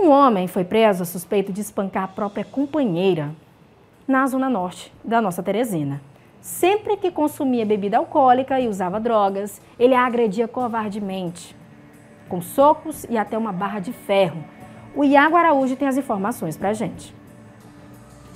Um homem foi preso suspeito de espancar a própria companheira na zona norte da nossa Teresina. Sempre que consumia bebida alcoólica e usava drogas, ele a agredia covardemente, com socos e até uma barra de ferro. O Iago Araújo tem as informações para a gente.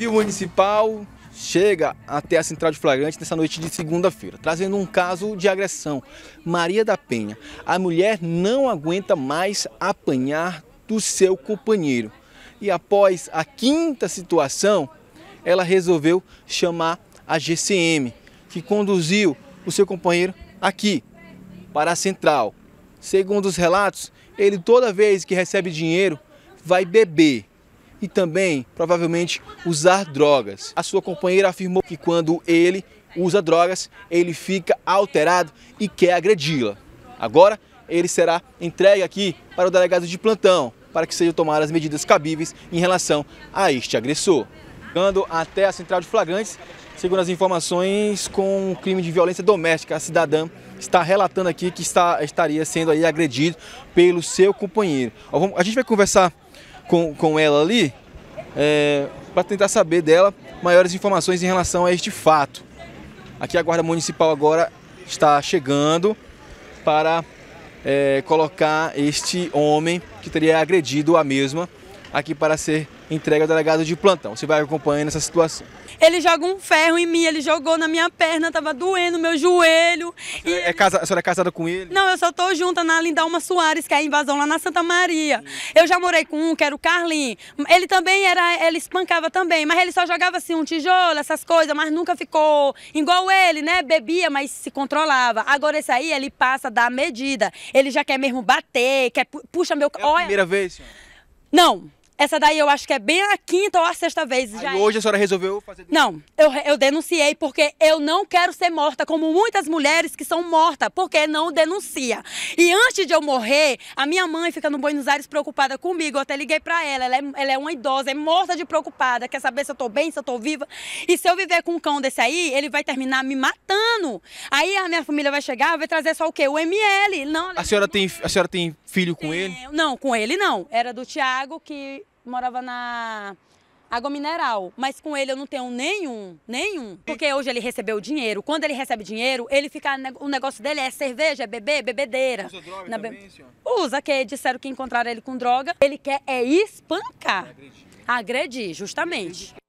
E o municipal chega até a central de flagrante nessa noite de segunda-feira, trazendo um caso de agressão. Maria da Penha, a mulher não aguenta mais apanhar do seu companheiro. E após a quinta situação, ela resolveu chamar a GCM, que conduziu o seu companheiro aqui, para a central. Segundo os relatos, ele toda vez que recebe dinheiro vai beber e também provavelmente usar drogas. A sua companheira afirmou que quando ele usa drogas, ele fica alterado e quer agredi-la. Agora ele será entregue aqui para o delegado de plantão, para que sejam tomadas as medidas cabíveis em relação a este agressor. Chegando até a central de flagrantes, segundo as informações, com um crime de violência doméstica. A cidadã está relatando aqui que está, estaria sendo aí agredido pelo seu companheiro. a gente vai conversar com, com ela ali é, para tentar saber dela maiores informações em relação a este fato. Aqui a Guarda Municipal agora está chegando para é, colocar este homem que teria agredido a mesma aqui para ser entregue ao delegado de plantão. Você vai acompanhando essa situação. Ele joga um ferro em mim, ele jogou na minha perna, tava doendo meu joelho. É, é casa... A senhora é casada com ele? Não, eu só tô junta na Lindalma Soares, que é a invasão lá na Santa Maria. Eu já morei com um, que era o Carlin. Ele também era, ele espancava também, mas ele só jogava assim um tijolo, essas coisas, mas nunca ficou igual ele, né? Bebia, mas se controlava. Agora esse aí, ele passa da medida. Ele já quer mesmo bater, quer puxa meu... É a Olha... primeira vez, senhora? Não. Essa daí eu acho que é bem a quinta ou a sexta vez. Aí já hoje é. a senhora resolveu fazer... Não, eu, eu denunciei porque eu não quero ser morta, como muitas mulheres que são mortas, porque não denuncia. E antes de eu morrer, a minha mãe fica no Buenos Aires preocupada comigo. Eu até liguei para ela, ela é, ela é uma idosa, é morta de preocupada, quer saber se eu tô bem, se eu tô viva. E se eu viver com um cão desse aí, ele vai terminar me matando. Aí a minha família vai chegar, vai trazer só o quê? O ML. Não, a senhora tem, a senhora tem filho com ele? Não, com ele não. Era do Tiago que morava na água mineral. Mas com ele eu não tenho nenhum, nenhum. Porque hoje ele recebeu dinheiro. Quando ele recebe dinheiro, ele fica. O negócio dele é cerveja, é bebê, é bebedeira. Usa droga Na também, senhor? Usa, que disseram que encontraram ele com droga. Ele quer é espancar. agredir. agredir, justamente.